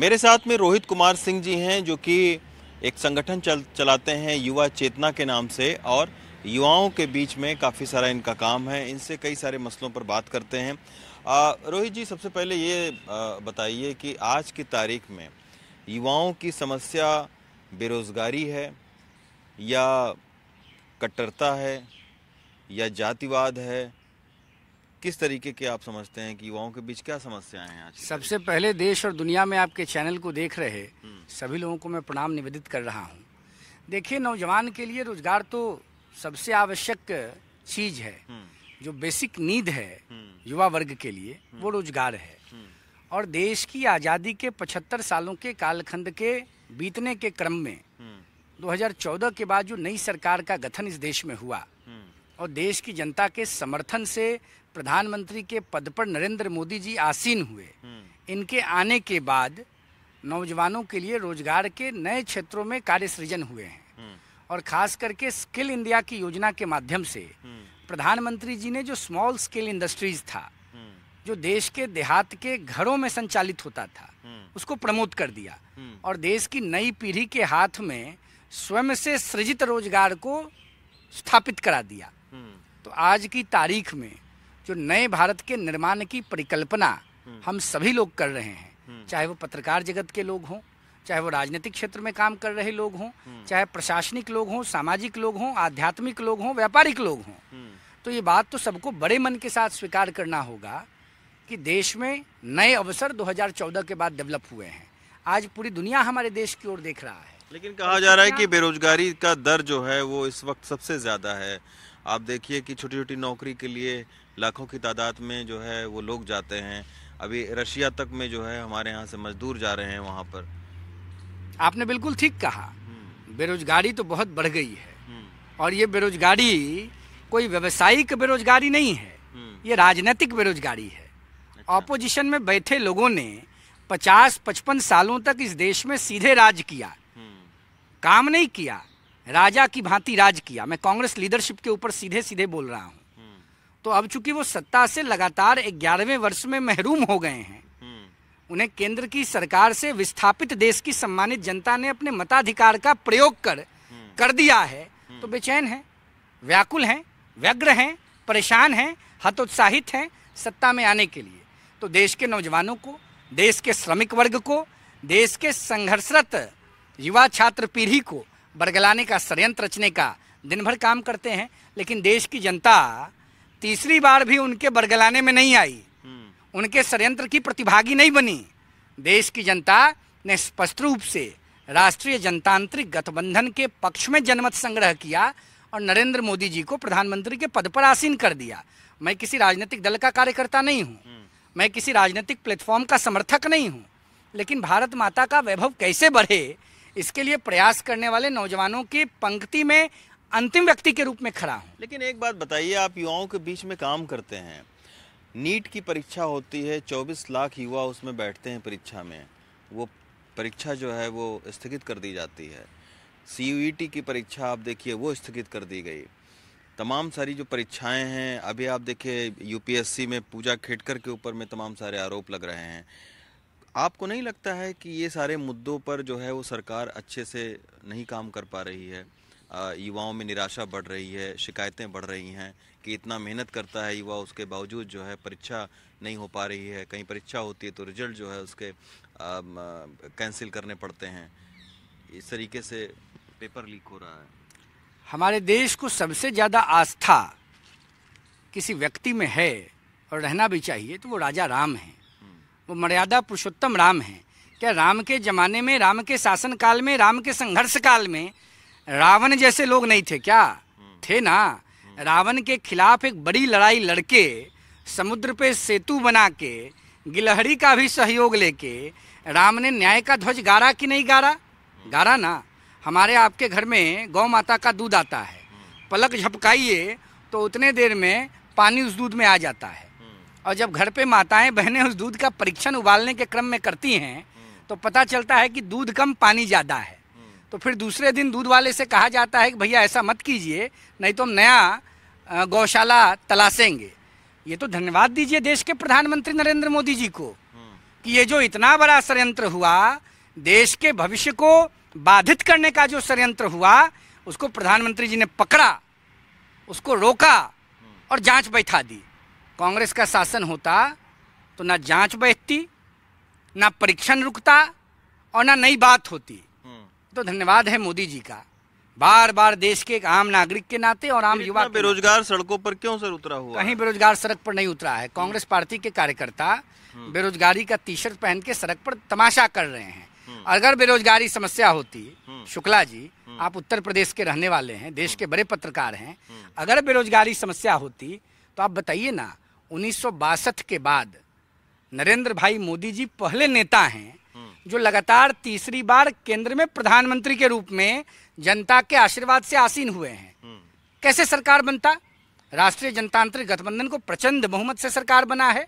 मेरे साथ में रोहित कुमार सिंह जी हैं जो कि एक संगठन चल चलाते हैं युवा चेतना के नाम से और युवाओं के बीच में काफ़ी सारा इनका काम है इनसे कई सारे मसलों पर बात करते हैं रोहित जी सबसे पहले ये बताइए कि आज की तारीख में युवाओं की समस्या बेरोज़गारी है या कट्टरता है या जातिवाद है किस तरीके के आप समझते हैं कि युवाओं के बीच क्या समस्याएं हैं आज सबसे पहले देश और दुनिया में आपके चैनल को देख रहे हम्म। सभी लोगों को मैं प्रणाम निवेदित कर रहा हूँ देखिए नौजवान के लिए रोजगार तो सबसे आवश्यक चीज है हम्म। जो बेसिक नीड है हम्म। युवा वर्ग के लिए वो रोजगार है और देश की आज़ादी के 75 सालों के कालखंड के बीतने के क्रम में 2014 के बाद जो नई सरकार का गठन इस देश में हुआ और देश की जनता के समर्थन से प्रधानमंत्री के पद पर नरेंद्र मोदी जी आसीन हुए हम्म। इनके आने के बाद नौजवानों के लिए रोजगार के नए क्षेत्रों में कार्य सृजन हुए हैं हम्म। और खास करके स्किल इंडिया की योजना के माध्यम से हम्म। प्रधानमंत्री जी ने जो स्मॉल स्केल इंडस्ट्रीज था जो देश के देहात के घरों में संचालित होता था उसको प्रमोट कर दिया और देश की नई पीढ़ी के हाथ में स्वयं से सृजित रोजगार को स्थापित करा दिया तो आज की तारीख में जो नए भारत के निर्माण की परिकल्पना हम्म। हम सभी लोग कर रहे हैं हम्म। चाहे वो पत्रकार जगत के लोग हों चाहे वो राजनीतिक क्षेत्र में काम कर रहे लोग हों हम्म। चाहे प्रशासनिक लोग हों सामाजिक लोग हों आध्यात्मिक लोग हों व्यापारिक लोग हों तो ये बात तो सबको बड़े मन के साथ स्वीकार करना होगा कि देश में नए अवसर 2014 के बाद डेवलप हुए हैं आज पूरी दुनिया हमारे देश की ओर देख रहा है लेकिन कहा जा रहा है कि बेरोजगारी का दर जो है वो इस वक्त सबसे ज़्यादा है आप देखिए कि छोटी छोटी नौकरी के लिए लाखों की तादाद में जो है वो लोग जाते हैं अभी रशिया तक में जो है हमारे यहाँ से मजदूर जा रहे हैं वहाँ पर आपने बिल्कुल ठीक कहा हम्म। बेरोजगारी तो बहुत बढ़ गई है हम्म। और ये बेरोजगारी कोई व्यवसायिक बेरोजगारी नहीं है हम्म। ये राजनीतिक बेरोजगारी है अच्छा। ऑपोजिशन में बैठे लोगों ने पचास पचपन सालों तक इस देश में सीधे राज किया काम नहीं किया राजा की भांति राज किया मैं कांग्रेस लीडरशिप के ऊपर सीधे सीधे बोल रहा हूँ हम्म। तो अब चूंकि वो सत्ता से लगातार ग्यारहवें वर्ष में महरूम हो गए हैं हम्म। उन्हें केंद्र की सरकार से विस्थापित देश की सम्मानित जनता ने अपने मताधिकार का प्रयोग कर हम्म। कर दिया है तो बेचैन है व्याकुल हैं व्यग्र हैं परेशान हैं हतोत्साहित हैं सत्ता में आने के लिए तो देश के नौजवानों को देश के श्रमिक वर्ग को देश के संघर्षरत युवा छात्र पीढ़ी को बरगलाने का षडयंत्र रचने का दिन भर काम करते हैं लेकिन देश की जनता तीसरी बार भी उनके बरगलाने में नहीं आई हम्म। उनके षडयंत्र की प्रतिभागी नहीं बनी देश की जनता ने स्पष्ट रूप से राष्ट्रीय जनतांत्रिक गठबंधन के पक्ष में जनमत संग्रह किया और नरेंद्र मोदी जी को प्रधानमंत्री के पद पर आसीन कर दिया मैं किसी राजनीतिक दल का कार्यकर्ता नहीं हूँ हम्म। मैं किसी राजनीतिक प्लेटफॉर्म का समर्थक नहीं हूँ लेकिन भारत माता का वैभव कैसे बढ़े इसके लिए प्रयास करने वाले नौजवानों की पंक्ति में अंतिम व्यक्ति के रूप में खड़ा हूँ लेकिन एक बात बताइए आप युवाओं के बीच में काम करते हैं नीट की परीक्षा होती है 24 लाख युवा उसमें बैठते हैं परीक्षा में वो परीक्षा जो है वो स्थगित कर दी जाती है सी e की परीक्षा आप देखिए वो स्थगित कर दी गई तमाम सारी जो परीक्षाएं हैं अभी आप देखिए यूपीएससी में पूजा खेड़कर के ऊपर में तमाम सारे आरोप लग रहे हैं आपको नहीं लगता है कि ये सारे मुद्दों पर जो है वो सरकार अच्छे से नहीं काम कर पा रही है युवाओं में निराशा बढ़ रही है शिकायतें बढ़ रही हैं कि इतना मेहनत करता है युवा उसके बावजूद जो है परीक्षा नहीं हो पा रही है कहीं परीक्षा होती है तो रिजल्ट जो है उसके कैंसिल करने पड़ते हैं इस तरीके से पेपर लीक हो रहा है हमारे देश को सबसे ज़्यादा आस्था किसी व्यक्ति में है और रहना भी चाहिए तो वो राजा राम हैं वो मर्यादा पुरुषोत्तम राम हैं क्या राम के ज़माने में राम के शासन काल में राम के संघर्ष काल में रावण जैसे लोग नहीं थे क्या थे ना रावण के खिलाफ एक बड़ी लड़ाई लड़के समुद्र पे सेतु बना के गिलहरी का भी सहयोग लेके राम ने न्याय का ध्वज गारा कि नहीं गारा गारा ना हमारे आपके घर में गौ माता का दूध आता है पलक झपकाइए तो उतने देर में पानी उस दूध में आ जाता है और जब घर पे माताएं बहनें उस दूध का परीक्षण उबालने के क्रम में करती हैं तो पता चलता है कि दूध कम पानी ज़्यादा है तो फिर दूसरे दिन दूध वाले से कहा जाता है कि भैया ऐसा मत कीजिए नहीं तो हम नया गौशाला तलाशेंगे ये तो धन्यवाद दीजिए देश के प्रधानमंत्री नरेंद्र मोदी जी को कि ये जो इतना बड़ा षडयंत्र हुआ देश के भविष्य को बाधित करने का जो षडयंत्र हुआ उसको प्रधानमंत्री जी ने पकड़ा उसको रोका और जांच बैठा दी कांग्रेस का शासन होता तो ना जांच बैठती ना परीक्षण रुकता और ना नई बात होती हम्म। तो धन्यवाद है मोदी जी का बार बार देश के एक आम नागरिक के नाते और आम युवा बेरोजगार सड़कों पर क्यों सर उतरा हुआ कहीं बेरोजगार सड़क पर नहीं उतरा है हम्म। कांग्रेस पार्टी के कार्यकर्ता हम्म। बेरोजगारी का टी शर्ट पहन के सड़क पर तमाशा कर रहे हैं अगर बेरोजगारी समस्या होती शुक्ला जी आप उत्तर प्रदेश के रहने वाले हैं देश के बड़े पत्रकार हैं अगर बेरोजगारी समस्या होती तो आप बताइए ना उन्नीस के बाद नरेंद्र भाई मोदी जी पहले नेता हैं हम्म। जो लगातार तीसरी बार केंद्र में प्रधानमंत्री के रूप में जनता के आशीर्वाद से आसीन हुए हैं हम्म। कैसे सरकार बनता राष्ट्रीय जनतांत्रिक गठबंधन को प्रचंड बहुमत से सरकार बना है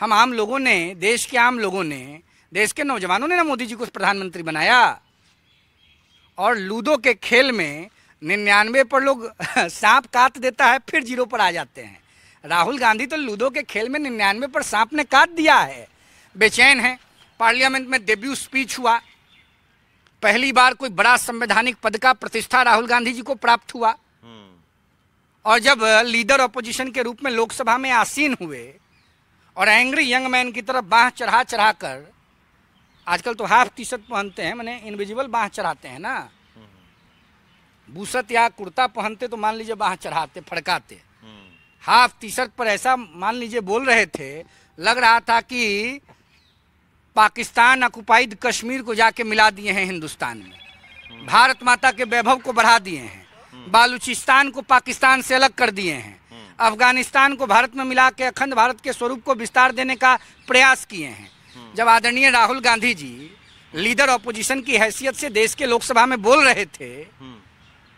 हम आम लोगों ने देश के आम लोगों ने देश के नौजवानों ने ना मोदी जी को प्रधानमंत्री बनाया और लूडो के खेल में निन्यानवे पर लोग सांप काट देता है फिर जीरो पर आ जाते हैं राहुल गांधी तो लूडो के खेल में निन्यानवे पर सांप ने काट दिया है बेचैन है पार्लियामेंट में डेब्यू स्पीच हुआ पहली बार कोई बड़ा संवैधानिक पद का प्रतिष्ठा राहुल गांधी जी को प्राप्त हुआ और जब लीडर ऑपोजिशन के रूप में लोकसभा में आसीन हुए और एंग्री यंग मैन की तरफ बाह चढ़ा चढ़ा कर आजकल तो हाफ टी शर्ट पहनते हैं मैंने इनविजिबल बाह चढ़ाते हैं ना हम्म। बूसत या कुर्ता पहनते तो मान लीजिए बाह चढ़ाते फड़काते हाफ टी शर्ट पर ऐसा मान लीजिए बोल रहे थे लग रहा था कि पाकिस्तान अकुपाइड कश्मीर को जाके मिला दिए हैं हिंदुस्तान में भारत माता के वैभव को बढ़ा दिए हैं बालूचिस्तान को पाकिस्तान से अलग कर दिए हैं अफगानिस्तान को भारत में मिला के अखंड भारत के स्वरूप को विस्तार देने का प्रयास किए हैं जब आदरणीय राहुल गांधी जी लीडर ऑपोजिशन की हैसियत से देश के लोकसभा में बोल रहे थे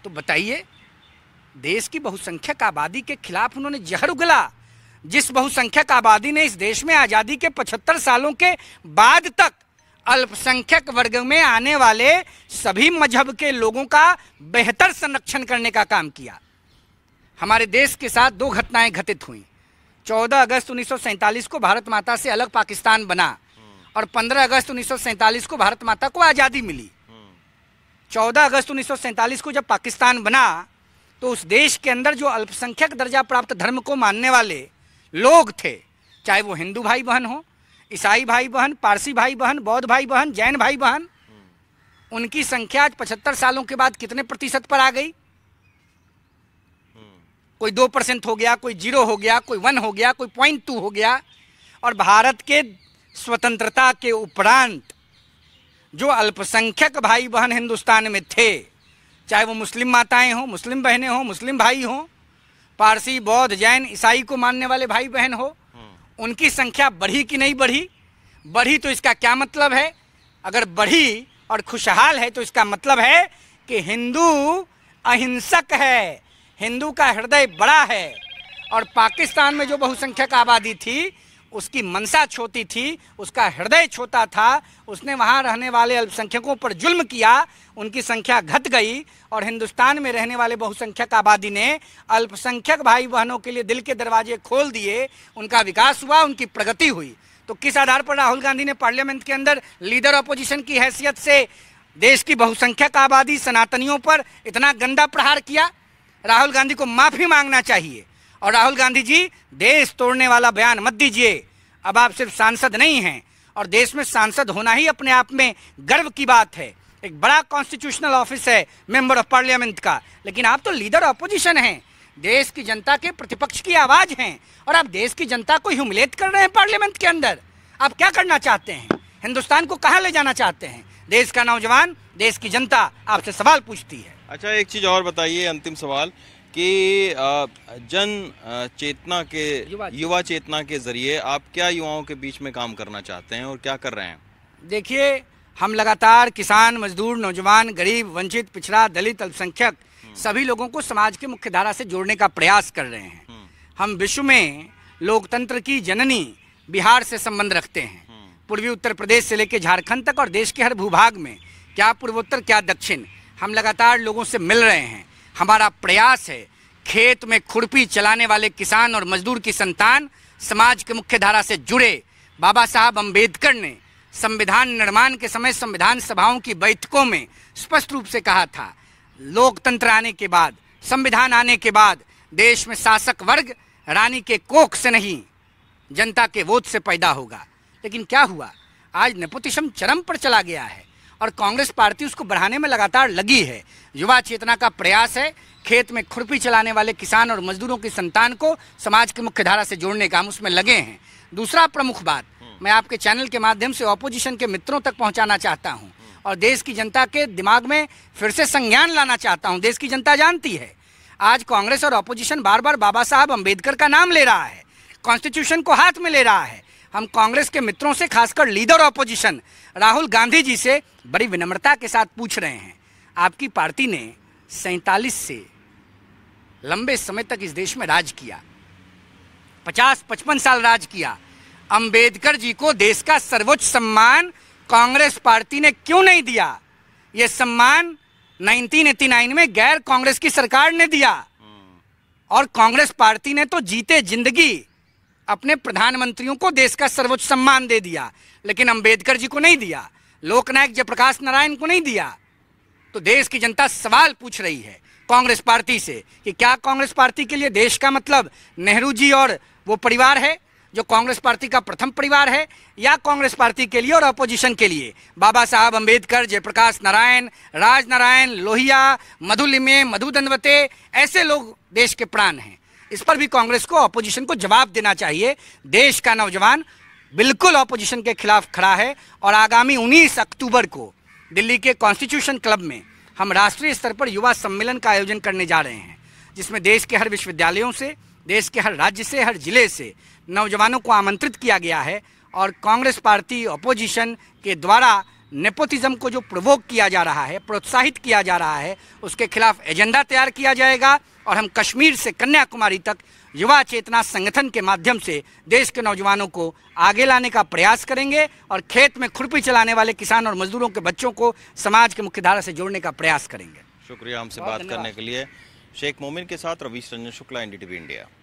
तो बताइए देश की बहुसंख्यक आबादी के खिलाफ उन्होंने जहर उगला जिस बहुसंख्यक आबादी ने इस देश में आज़ादी के 75 सालों के बाद तक अल्पसंख्यक वर्ग में आने वाले सभी मजहब के लोगों का बेहतर संरक्षण करने का काम किया हमारे देश के साथ दो घटनाएं घटित हुई 14 अगस्त उन्नीस को भारत माता से अलग पाकिस्तान बना और 15 अगस्त उन्नीस को भारत माता को आज़ादी मिली 14 अगस्त उन्नीस को जब पाकिस्तान बना तो उस देश के अंदर जो अल्पसंख्यक दर्जा प्राप्त धर्म को मानने वाले लोग थे चाहे वो हिंदू भाई बहन हो ईसाई भाई बहन पारसी भाई बहन बौद्ध भाई बहन जैन भाई बहन उनकी संख्या आज पचहत्तर सालों के बाद कितने प्रतिशत पर आ गई कोई दो परसेंट हो गया कोई जीरो हो गया कोई वन हो गया कोई पॉइंट टू हो गया और भारत के स्वतंत्रता के उपरांत जो अल्पसंख्यक भाई बहन हिंदुस्तान में थे चाहे वो मुस्लिम माताएं हों मुस्लिम बहनें हों मुस्लिम भाई हों पारसी बौद्ध जैन ईसाई को मानने वाले भाई बहन हो हम्म। उनकी संख्या बढ़ी कि नहीं बढ़ी बढ़ी तो इसका क्या मतलब है अगर बढ़ी और खुशहाल है तो इसका मतलब है कि हिंदू अहिंसक है हिंदू का हृदय बड़ा है और पाकिस्तान में जो बहुसंख्यक आबादी थी उसकी मनसा छोटी थी उसका हृदय छोटा था उसने वहाँ रहने वाले अल्पसंख्यकों पर जुल्म किया उनकी संख्या घट गई और हिंदुस्तान में रहने वाले बहुसंख्यक आबादी ने अल्पसंख्यक भाई बहनों के लिए दिल के दरवाजे खोल दिए उनका विकास हुआ उनकी प्रगति हुई तो किस आधार पर राहुल गांधी ने पार्लियामेंट के अंदर लीडर अपोजिशन की हैसियत से देश की बहुसंख्यक आबादी सनातनियों पर इतना गंदा प्रहार किया राहुल गांधी को माफ़ी मांगना चाहिए और राहुल गांधी जी देश तोड़ने वाला बयान मत दीजिए अब आप सिर्फ सांसद नहीं हैं और देश में सांसद होना ही अपने आप में गर्व की बात है एक बड़ा कॉन्स्टिट्यूशनल ऑफिस है मेंबर ऑफ पार्लियामेंट का लेकिन आप तो लीडर ऑपोजिशन हैं देश की जनता के प्रतिपक्ष की आवाज हैं और आप देश की जनता को ह्यूमिलेट कर रहे हैं पार्लियामेंट के अंदर आप क्या करना चाहते हैं हिंदुस्तान को कहाँ ले जाना चाहते हैं देश का नौजवान देश की जनता आपसे सवाल पूछती है अच्छा एक चीज और बताइए अंतिम सवाल कि जन चेतना के युवा चेतना के ज़रिए आप क्या युवाओं के बीच में काम करना चाहते हैं और क्या कर रहे हैं देखिए हम लगातार किसान मजदूर नौजवान गरीब वंचित पिछड़ा दलित अल्पसंख्यक हम्म। सभी लोगों को समाज के मुख्य धारा से जोड़ने का प्रयास कर रहे हैं हम्म। हम विश्व में लोकतंत्र की जननी बिहार से संबंध रखते हैं हम्म। पूर्वी उत्तर प्रदेश से लेकर झारखंड तक और देश के हर भूभाग में क्या पूर्वोत्तर क्या दक्षिण हम लगातार लोगों से मिल रहे हैं हमारा प्रयास है खेत में खुरपी चलाने वाले किसान और मजदूर की संतान समाज के मुख्य धारा से जुड़े बाबा साहब अम्बेडकर ने संविधान निर्माण के समय संविधान सभाओं की बैठकों में स्पष्ट रूप से कहा था लोकतंत्र आने के बाद संविधान आने के बाद देश में शासक वर्ग रानी के कोख से नहीं जनता के वोट से पैदा होगा लेकिन क्या हुआ आज नेपोटिज्म चरम पर चला गया है और कांग्रेस पार्टी उसको बढ़ाने में लगातार लगी है युवा चेतना का प्रयास है खेत में खुरपी चलाने वाले किसान और मजदूरों की संतान को समाज की मुख्यधारा से जोड़ने का हम उसमें लगे हैं दूसरा प्रमुख बात हम्म। मैं आपके चैनल के माध्यम से ऑपोजिशन के मित्रों तक पहुंचाना चाहता हूं और देश की जनता के दिमाग में फिर से संज्ञान लाना चाहता हूं देश की जनता जानती है आज कांग्रेस और ऑपोजिशन बार बार बाबा साहब अम्बेडकर का नाम ले रहा है कॉन्स्टिट्यूशन को हाथ में ले रहा है हम कांग्रेस के मित्रों से खासकर लीडर ऑपोजिशन राहुल गांधी जी से बड़ी विनम्रता के साथ पूछ रहे हैं आपकी पार्टी ने सैतालीस से लंबे समय तक इस देश में राज किया पचास पचपन साल राज किया अंबेडकर जी को देश का सर्वोच्च सम्मान कांग्रेस पार्टी ने क्यों नहीं दिया ये सम्मान 1989 में गैर कांग्रेस की सरकार ने दिया हम्म। और कांग्रेस पार्टी ने तो जीते जिंदगी अपने प्रधानमंत्रियों को देश का सर्वोच्च सम्मान दे दिया लेकिन अंबेडकर जी को नहीं दिया लोकनायक जयप्रकाश नारायण को नहीं दिया तो देश की जनता सवाल पूछ रही है कांग्रेस पार्टी से कि क्या कांग्रेस पार्टी के लिए देश का मतलब नेहरू जी और वो परिवार है जो कांग्रेस पार्टी का प्रथम परिवार है या कांग्रेस पार्टी के लिए और अपोजिशन के लिए बाबा साहब अंबेडकर जयप्रकाश नारायण राज नारायण लोहिया मधुलिमे मधु दंडवते ऐसे लोग देश के प्राण हैं इस पर भी कांग्रेस को अपोजिशन को जवाब देना चाहिए देश का नौजवान बिल्कुल अपोजिशन के खिलाफ खड़ा है और आगामी 19 अक्टूबर को दिल्ली के कॉन्स्टिट्यूशन क्लब में हम राष्ट्रीय स्तर पर युवा सम्मेलन का आयोजन करने जा रहे हैं जिसमें देश के हर विश्वविद्यालयों से देश के हर राज्य से हर जिले से नौजवानों को आमंत्रित किया गया है और कांग्रेस पार्टी अपोजिशन के द्वारा नेपोटिज्म को जो प्रवोक किया जा रहा है प्रोत्साहित किया जा रहा है उसके खिलाफ एजेंडा तैयार किया जाएगा और हम कश्मीर से कन्याकुमारी तक युवा चेतना संगठन के माध्यम से देश के नौजवानों को आगे लाने का प्रयास करेंगे और खेत में खुरपी चलाने वाले किसान और मजदूरों के बच्चों को समाज के मुख्यधारा से जोड़ने का प्रयास करेंगे शुक्रिया हमसे बात करने के लिए शेख मोमिन के साथ रवीश रंजन शुक्ला एनडीटीवी इंडिया